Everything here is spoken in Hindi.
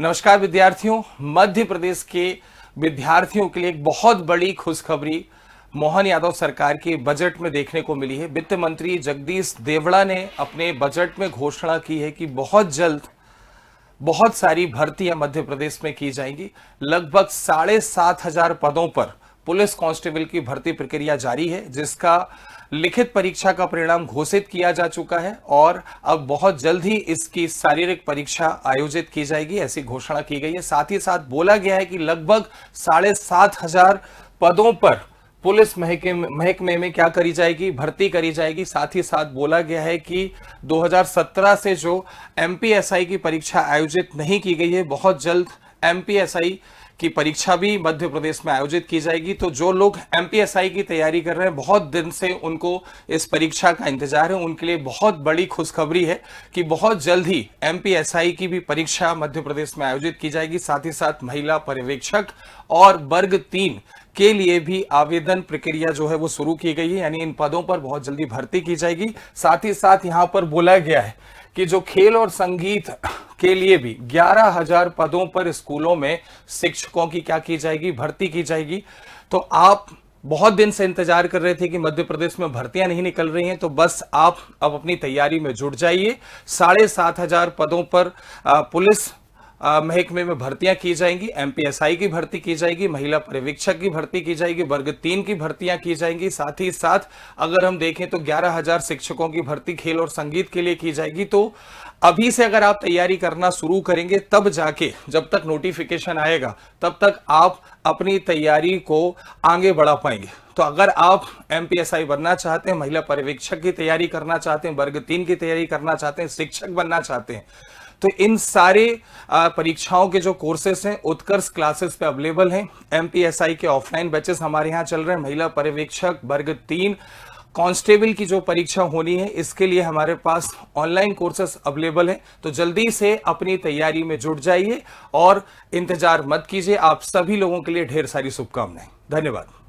नमस्कार विद्यार्थियों मध्य प्रदेश के विद्यार्थियों के लिए एक बहुत बड़ी खुशखबरी मोहन यादव सरकार के बजट में देखने को मिली है वित्त मंत्री जगदीश देवड़ा ने अपने बजट में घोषणा की है कि बहुत जल्द बहुत सारी भर्तियां मध्य प्रदेश में की जाएंगी लगभग साढ़े सात हजार पदों पर पुलिस कांस्टेबल की भर्ती प्रक्रिया जारी है जिसका लिखित परीक्षा का परिणाम घोषित किया जा चुका है और अब बहुत जल्द ही इसकी शारीरिक परीक्षा आयोजित की जाएगी ऐसी घोषणा की गई है साथ ही साथ बोला गया है कि लगभग साढ़े सात हजार पदों पर पुलिस महके महकमे में क्या करी जाएगी भर्ती करी जाएगी साथ ही साथ बोला गया है कि 2017 से जो एम की परीक्षा आयोजित नहीं की गई है बहुत जल्द एमपीएसआई की परीक्षा भी मध्य प्रदेश में आयोजित की जाएगी तो जो लोग एमपीएसआई की तैयारी कर रहे हैं बहुत दिन से उनको इस परीक्षा का इंतजार है उनके लिए बहुत बड़ी खुशखबरी है कि बहुत जल्द ही एमपीएसआई की भी परीक्षा मध्य प्रदेश में आयोजित की जाएगी साथ ही साथ महिला पर्यवेक्षक और वर्ग तीन के लिए भी आवेदन प्रक्रिया जो है वो शुरू की गई है यानी इन पदों पर बहुत जल्दी भर्ती की जाएगी साथ ही साथ यहाँ पर बोला गया है कि जो खेल और संगीत के लिए भी ग्यारह हजार पदों पर स्कूलों में शिक्षकों की क्या की जाएगी भर्ती की जाएगी तो आप बहुत दिन से इंतजार कर रहे थे कि मध्य प्रदेश में भर्तियां नहीं निकल रही हैं तो बस आप अब अपनी तैयारी में जुट जाइए साढ़े सात हजार पदों पर पुलिस महकमे में भर्तियां की जाएंगी एमपीएसआई की भर्ती की जाएगी महिला पर्यवेक्षक की भर्ती की जाएगी वर्ग तीन की भर्तियां की जाएंगी साथ ही साथ अगर हम देखें तो ग्यारह हजार शिक्षकों की भर्ती खेल और संगीत के लिए की जाएगी तो अभी से अगर आप तैयारी करना शुरू करेंगे तब जाके जब तक नोटिफिकेशन आएगा तब तक आप अपनी तैयारी को आगे बढ़ा पाएंगे तो अगर आप एम बनना चाहते हैं महिला पर्यवेक्षक की तैयारी करना चाहते हैं वर्ग तीन की तैयारी करना चाहते हैं शिक्षक बनना चाहते हैं तो इन सारे परीक्षाओं के जो कोर्सेस हैं उत्कर्ष क्लासेस पे अवेलेबल हैं एमपीएसआई के ऑफलाइन बैचेस हमारे यहाँ चल रहे हैं महिला पर्यवेक्षक वर्ग तीन कांस्टेबल की जो परीक्षा होनी है इसके लिए हमारे पास ऑनलाइन कोर्सेस अवेलेबल हैं तो जल्दी से अपनी तैयारी में जुट जाइए और इंतजार मत कीजिए आप सभी लोगों के लिए ढेर सारी शुभकामनाएं धन्यवाद